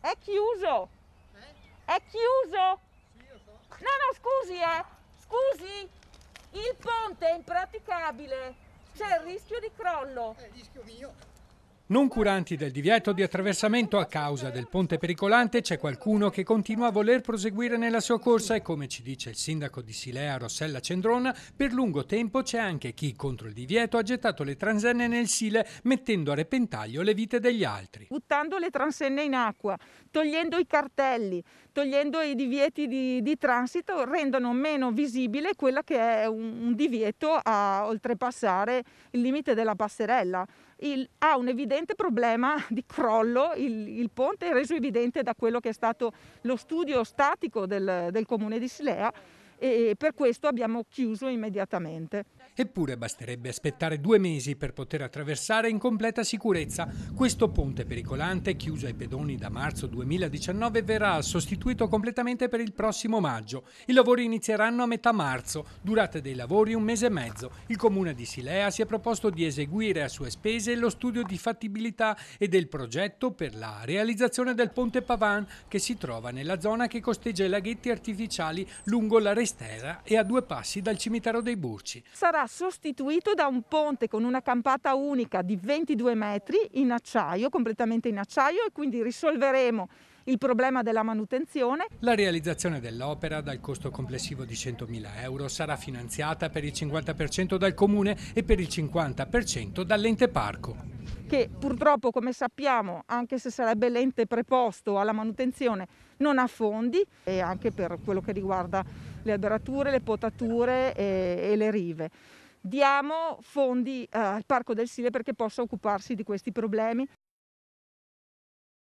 È chiuso. Eh? È chiuso. Sì, so. No, no, scusi, eh. Scusi. Il ponte è impraticabile. C'è il rischio di crollo. È eh, il rischio mio. Non curanti del divieto di attraversamento a causa del ponte pericolante, c'è qualcuno che continua a voler proseguire nella sua corsa e come ci dice il sindaco di Silea Rossella Cendrona, per lungo tempo c'è anche chi contro il divieto ha gettato le transenne nel Sile mettendo a repentaglio le vite degli altri. Buttando le transenne in acqua, togliendo i cartelli, togliendo i divieti di, di transito, rendono meno visibile quella che è un, un divieto a oltrepassare il limite della passerella. Il, ha un'evidenza evidente problema di crollo, il, il, ponte è reso evidente da quello che è stato lo studio statico del, del comune di Silea e per questo abbiamo chiuso immediatamente. Eppure basterebbe aspettare due mesi per poter attraversare in completa sicurezza. Questo ponte pericolante, chiuso ai pedoni da marzo 2019, verrà sostituito completamente per il prossimo maggio. I lavori inizieranno a metà marzo, durata dei lavori un mese e mezzo. Il comune di Silea si è proposto di eseguire a sue spese lo studio di fattibilità e del progetto per la realizzazione del ponte Pavan che si trova nella zona che costeggia i laghetti artificiali lungo la restaurazione trastevere e a due passi dal cimitero dei Burci. Sarà sostituito da un ponte con una campata unica di 22 metri in acciaio, completamente in acciaio e quindi risolveremo il problema della manutenzione. La realizzazione dell'opera, dal costo complessivo di 100.000 euro, sarà finanziata per il 50% dal comune e per il 50% dall'ente parco che purtroppo, come sappiamo, anche se sarebbe l'ente preposto alla manutenzione, non ha fondi e anche per quello che riguarda le alberature, le potature e, e le rive. Diamo fondi eh, al Parco del Sile perché possa occuparsi di questi problemi.